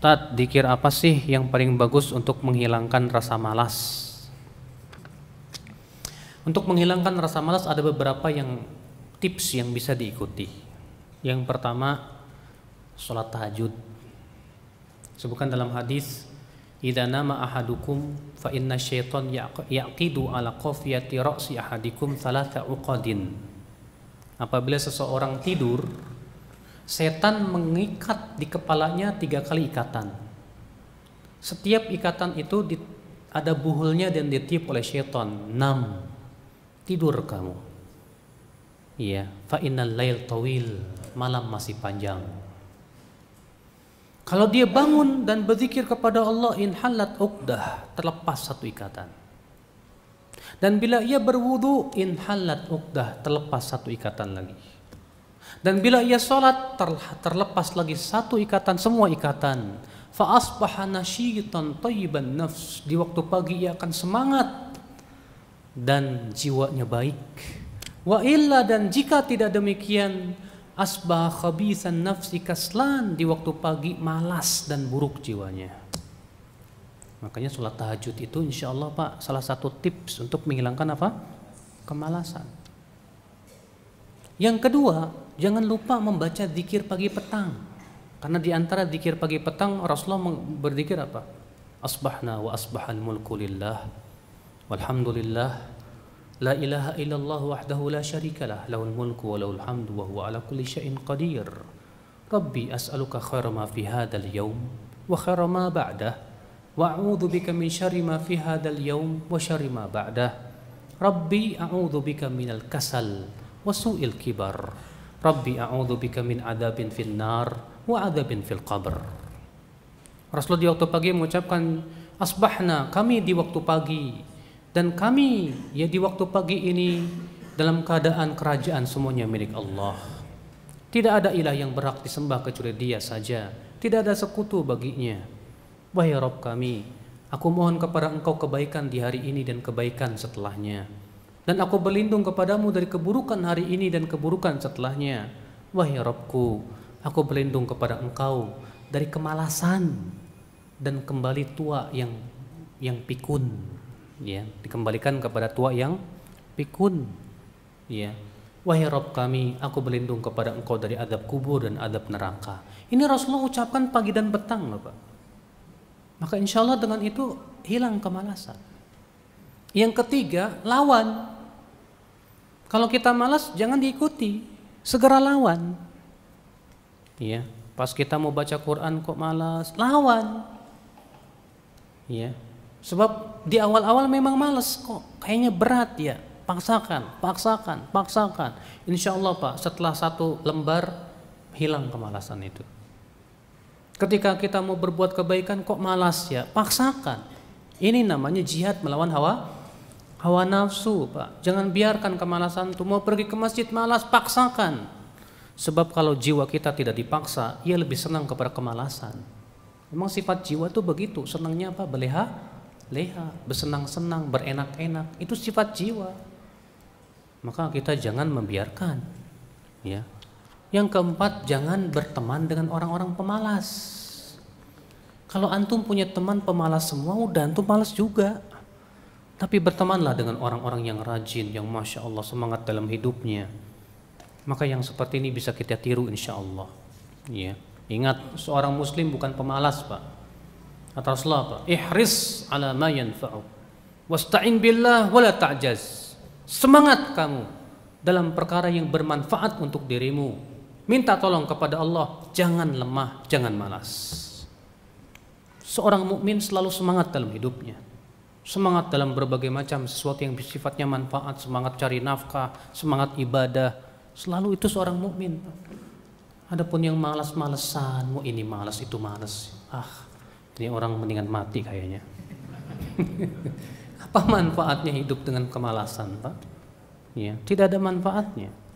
Ustadz, dikir apa sih yang paling bagus untuk menghilangkan rasa malas? Untuk menghilangkan rasa malas ada beberapa yang tips yang bisa diikuti. Yang pertama, sholat tahajud. Sebutkan dalam hadis, "Idza nama ahadukum fa inna syaitan yaqidu ala qafiyati ra'si ahadikum thalatha uqadin." Apabila seseorang tidur, setan mengikat di kepalanya tiga kali ikatan. Setiap ikatan itu di, ada buhulnya dan ditiup oleh setan. Nam, tidur kamu. Iya, fa innal lail tawil, malam masih panjang. Kalau dia bangun dan berzikir kepada Allah inhalat uqdah, terlepas satu ikatan. Dan bila ia berwudu inhalat uqdah, terlepas satu ikatan lagi. Dan bila ia sholat terlepas lagi satu ikatan semua ikatan. Fa asbaha nasyitan nafs. Di waktu pagi ia akan semangat dan jiwanya baik. Wa illa dan jika tidak demikian asbah khabisan nafsi kaslan di waktu pagi malas dan buruk jiwanya. Makanya sholat tahajud itu insya Allah Pak salah satu tips untuk menghilangkan apa? Kemalasan. Yang kedua, jangan lupa membaca zikir pagi petang. Karena di antara zikir pagi petang Rasulullah berzikir apa? Asbahna wa asbahal mulku lillah. Walhamdulillah la ilaha illallah wahdahu la syarikalah lahul mulku wa lahul hamdu wa huwa ala kulli syai'in qadir. Rabbi as'aluka khaira ma fi hadzal yaum wa khaira ma ba'dah wa a'udzu bika min syarri ma fi hadzal yaum wa syarri ma ba'dah. Rabbi a'udzu bika minal kasal wa su'il kibar. Rabbi a'udhu bika min adabin finnar wa adabin fil qabr. Rasulullah di waktu pagi mengucapkan, Asbahna kami di waktu pagi dan kami ya di waktu pagi ini dalam keadaan kerajaan semuanya milik Allah. Tidak ada ilah yang berhak disembah kecuali dia saja. Tidak ada sekutu baginya. Wahai Rob kami, aku mohon kepada engkau kebaikan di hari ini dan kebaikan setelahnya dan aku berlindung kepadamu dari keburukan hari ini dan keburukan setelahnya. Wahai Rabbku, aku berlindung kepada engkau dari kemalasan dan kembali tua yang yang pikun. Ya, dikembalikan kepada tua yang pikun. Ya. Wahai Rabb kami, aku berlindung kepada engkau dari adab kubur dan adab neraka. Ini Rasulullah ucapkan pagi dan petang, Bapak. Maka insya Allah dengan itu hilang kemalasan. Yang ketiga, lawan. Kalau kita malas, jangan diikuti. Segera lawan. Ya, pas kita mau baca Quran kok malas, lawan. Ya. Sebab di awal-awal memang malas kok, kayaknya berat ya. Paksakan, paksakan, paksakan. Insya Allah Pak, setelah satu lembar hilang kemalasan itu. Ketika kita mau berbuat kebaikan kok malas ya, paksakan. Ini namanya jihad melawan hawa Hawa nafsu, Pak. Jangan biarkan kemalasan itu. Mau pergi ke masjid malas, paksakan. Sebab kalau jiwa kita tidak dipaksa, ia lebih senang kepada kemalasan. Memang sifat jiwa itu begitu. Senangnya apa? Beleha, leha, bersenang-senang, berenak-enak. Itu sifat jiwa. Maka kita jangan membiarkan. Ya. Yang keempat, jangan berteman dengan orang-orang pemalas. Kalau antum punya teman pemalas semua, udah antum malas juga. Tapi bertemanlah dengan orang-orang yang rajin, yang masya Allah semangat dalam hidupnya. Maka yang seperti ini bisa kita tiru insya Allah. Ya. Ingat, seorang muslim bukan pemalas pak. Ataslah, pak. Ihris ala ma yanfa'u. Wasta'in billah wala ta'jaz. Semangat kamu dalam perkara yang bermanfaat untuk dirimu. Minta tolong kepada Allah, jangan lemah, jangan malas. Seorang mukmin selalu semangat dalam hidupnya semangat dalam berbagai macam sesuatu yang sifatnya manfaat, semangat cari nafkah, semangat ibadah. Selalu itu seorang mukmin. Adapun yang malas-malesan, mau ini malas itu malas. Ah, ini orang mendingan mati kayaknya. Apa manfaatnya hidup dengan kemalasan, Pak? Ya, tidak ada manfaatnya.